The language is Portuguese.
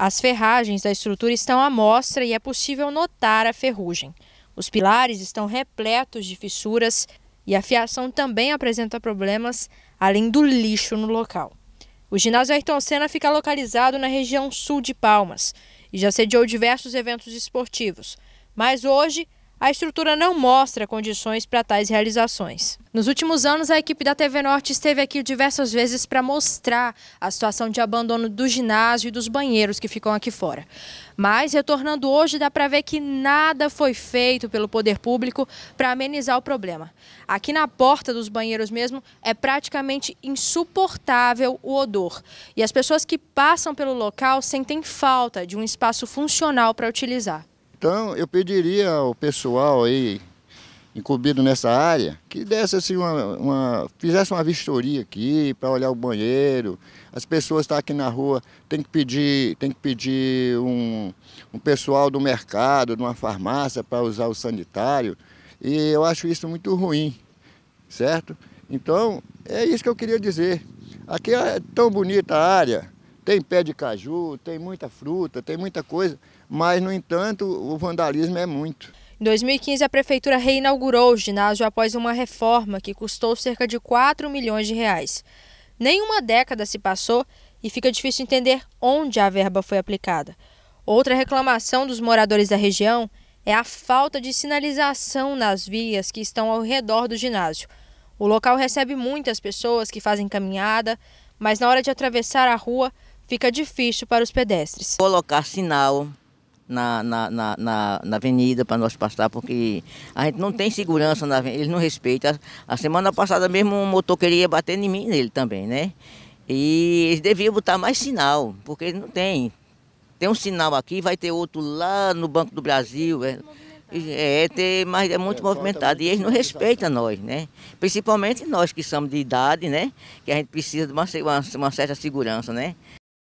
As ferragens da estrutura estão à mostra e é possível notar a ferrugem. Os pilares estão repletos de fissuras e a fiação também apresenta problemas, além do lixo no local. O ginásio Ayrton Senna fica localizado na região sul de Palmas e já sediou diversos eventos esportivos. Mas hoje, a estrutura não mostra condições para tais realizações. Nos últimos anos, a equipe da TV Norte esteve aqui diversas vezes para mostrar a situação de abandono do ginásio e dos banheiros que ficam aqui fora. Mas, retornando hoje, dá para ver que nada foi feito pelo poder público para amenizar o problema. Aqui na porta dos banheiros mesmo, é praticamente insuportável o odor. E as pessoas que passam pelo local sentem falta de um espaço funcional para utilizar. Então, eu pediria ao pessoal aí, incumbido nessa área, que desse assim uma, uma fizesse uma vistoria aqui para olhar o banheiro. As pessoas estão tá aqui na rua, tem que pedir, tem que pedir um, um pessoal do mercado, de uma farmácia para usar o sanitário. E eu acho isso muito ruim, certo? Então, é isso que eu queria dizer. Aqui é tão bonita a área, tem pé de caju, tem muita fruta, tem muita coisa, mas, no entanto, o vandalismo é muito. Em 2015, a prefeitura reinaugurou o ginásio após uma reforma que custou cerca de 4 milhões de reais. Nenhuma década se passou e fica difícil entender onde a verba foi aplicada. Outra reclamação dos moradores da região é a falta de sinalização nas vias que estão ao redor do ginásio. O local recebe muitas pessoas que fazem caminhada, mas na hora de atravessar a rua, fica difícil para os pedestres. Colocar sinal na, na, na, na, avenida para nós passar, porque a gente não tem segurança na avenida, eles não respeitam. A, a semana passada mesmo um motor queria bater em mim nele também, né? E eles deviam botar mais sinal, porque eles não tem. Tem um sinal aqui, vai ter outro lá no Banco do Brasil. É, é, é ter, mas é muito é, movimentado. E eles não respeitam nós, né? Principalmente nós que somos de idade, né? Que a gente precisa de uma, uma, uma certa segurança, né?